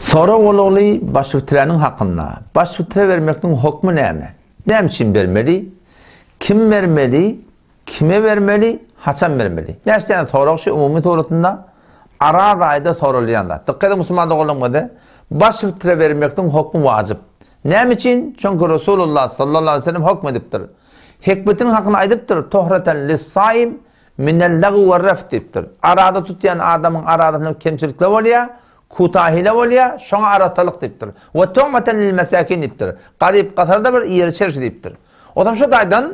Sonra oğlu başvitrenin hakkında. Başvitre vermekten hokmu ne mi? Ne vermeli? Kim vermeli? Kime vermeli? Haçan vermeli? Neyse yani sonra şu umumi torutunda ara rayda soruluyanda. Dikkat edin Müslüman oğlum gede. Başvitre vermekten hokmu vacip. Ne için? Çünkü Resulullah sallallahu aleyhi ve sellem hokmediptir. Hikmetin hakkını aydıptır. Tohreten lissaim minel lagu ve reftiptir. Arada tutuyan adamın aradığından kemçilikle oluyor. Kutahile bolýa, şoňa aratalyk dipdir. Ve tu'matan lil masakin dipdir. Garyp gatarda bir ýerçer O zaman şu daýdan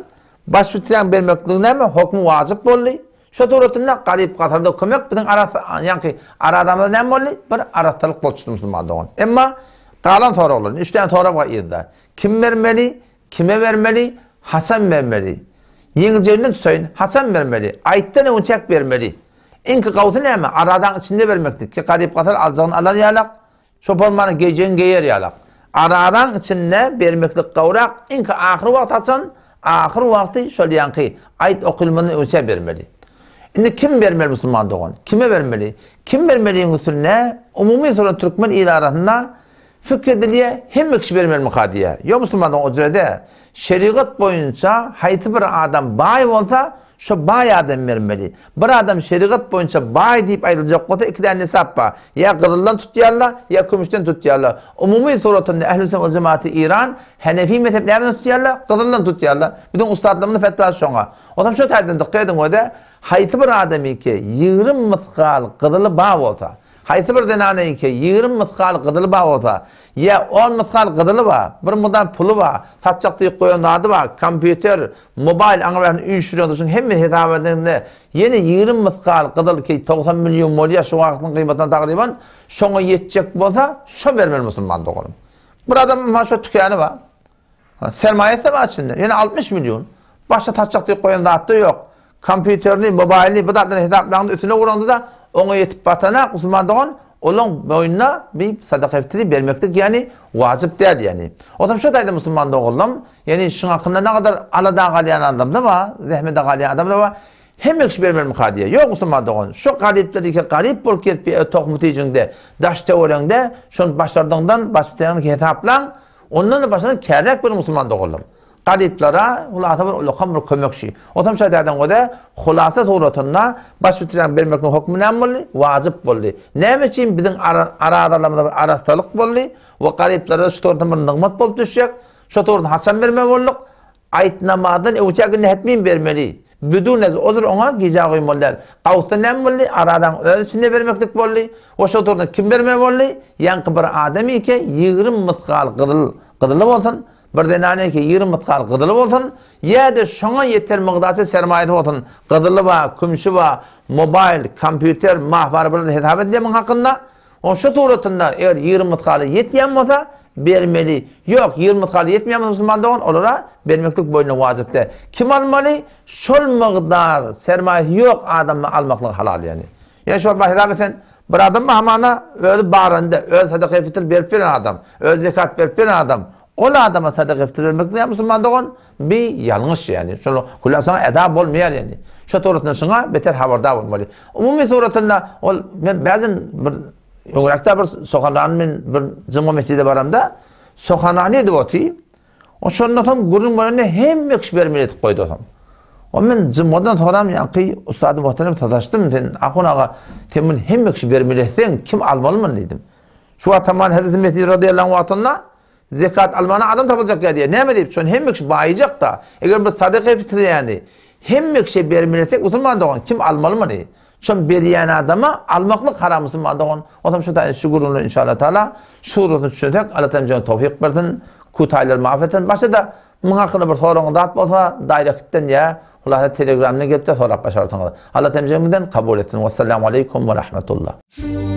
baş bitýän bermekligine mi hukmy wajyp boldy? Şu duratyna garyp gatarda kömek bilen ara ýa-ki ara adamda näme boldy? Bir aratalyk bolçdy musulmandyň. Emma galan toraglar, 3 tane torag bar ýerde. Kim bermeli, kime bermeli, hasan bermeli. Ýeňjelinden tutsaýyn, hasan bermeli, aýtdan öňçek bermeli. İnki kavutu neyme? Aradan içinde vermekti. Ki garip katar alacağını alar yalak. Şopalmanı geceyin geyer yalak. Aradan içinde vermekti kavrak. inki ahir vakti açan, ahir vakti söyleyen ki ayet okulmanı ölçe vermeli. Şimdi kim vermeli Müslüman doğun? Kime vermeli? Kim vermeli yungusun ne? Umumi sonra Türkmen ili arasında fikrediliye hem bir kişi vermeli qadiye, Yo Müslüman doğun o cürede. Şerigat boyunca hayti bir adam bayi olsa şu bay adam vermeli. Bir adam şeriat boyunca bay deyip ayrılacak kota iki tane hesap var. Ya kızıldan tutuyorlar ya kumuştan tutuyorlar. Umumi suratında ehl-i sünnet cemaati İran Hanefi mezheplerinden tutuyorlar, kızıldan tutuyorlar. Bütün ustalarımın fetvası şuna. O zaman şu tarihten dikkat edin o da. Hayti bir adam ki yığırım mıskal kızılı bağ olsa. Hayti bir denane iki, 20 miskal gıdılı var olsa, ya 10 miskal gıdılı ba, bir mudan pulu ba, satacakta yük koyan adı ba, kompüter, mobil, anılarını üşürüyor, düşün, hemmi hitap edildiğinde, yeni 20 miskal gıdılı ki 90 milyon molya şu vaxtın kıymetine takriban, şoňa yetecek bolsa, şo bermel musulman doğurum. Bir adam maşo tükeni ba, sermayet de var şimdi. yani 60 milyon, başta taçacakta yük koyan da yok, kompüterini, mobilini, bu da hitaplarını ötüne uğrandı da, oňa yetip batana kusmadan olan boyuna bir sadaka ettirip yani vacip değil yani. Otam, zaman şu dayda Müslüman yani şu hakkında ne kadar alada galyan adam da var, zehmede adamda adam da var. Hem hiç vermem kadiye. Yok musulman da oğlum. Şu garipleri ki garip bul ki bir tokmut içinde, daş teorende, şu başlardan başlayan hesaplan onunla başlayan kerrek bir musulman da qadiplara hulasa bir ulukam ruk Otam şey derden da hulasa suratunna baş bitiren bir mekün hukmü nem bolli, vacib bolli. Nem için bizim ara adalama da bir arastalık bolli, ve qadiplara da şutortan bir nıgmat bol düşecek, şutortan hasan verme bolluk, ayit namadın evuçak günü hetmin vermeli. Büdu ona gica gyim Qawsta nem bolli, ara adan ölçinde bolli, o şutortan kim vermeli, bolli, adam bir adam ike, 20 yankibir yankibir yankibir bir denane ki 20 tar gıdılı bolsun. ýa-da şoňa ýeter miqdaty sermaýe bolsun. Gıdılı ba, kümşi ba, mobil, kompýuter, mahwar bilen hesap edýän o Oşa töretinde eger 20 tarly ýetýän bolsa, bermeli. Ýok, 20 tarly ýetmeýän bolsa man dogan, olara bermeklik boýuna wajypdy. Kim almaly? Şol miqdar sermaýe ýok adamy almaklyk halal ýani. Ýa şol ba bir adam mahmana öz barynda, öz sadaka fitr berip beren adam, öz zekat berip beren adam. Ola la adama sadık iftira etmekle ya Müslümanlığın bir yanlış yani. Şunu kullansan edab olmayar yani. Şu suratına şuna beter haberdar olmalı. Umumi suratında ol, ben bazen bir Yoğrakta bir sokananın men bir cuma mescidi baramda sokanani edip oty. O şondan gurun barane hem mekş bermelet koydu otam. O ben cumadan soram yaqi ustadı muhterem tadaştım den akun aga temin hem mekş sen kim almalı mı dedim. Şu ataman Hazreti Mehdi radıyallahu anh'la zekat almana adam tapılacak diye. Ne edip? Çünkü hem bir şey bayacak da. Eğer bir sadaka fitri yani. Hem şey bir şey vermeyecek Müslüman kim almalı mı diye. Şun beriyen adama almaklık haram Müslüman da O zaman şu da şükürünü inşallah Teala şuurunu düşünecek. Allah Teala tevfik versin. Kutaylar mağfiretin. Başta da Mın hakkında bir sorun da bolsa direktten ya Hulasa telegramına gelip de sorap başarsanız. Allah temizliğinden kabul etsin. Vesselamu aleyküm ve rahmetullah.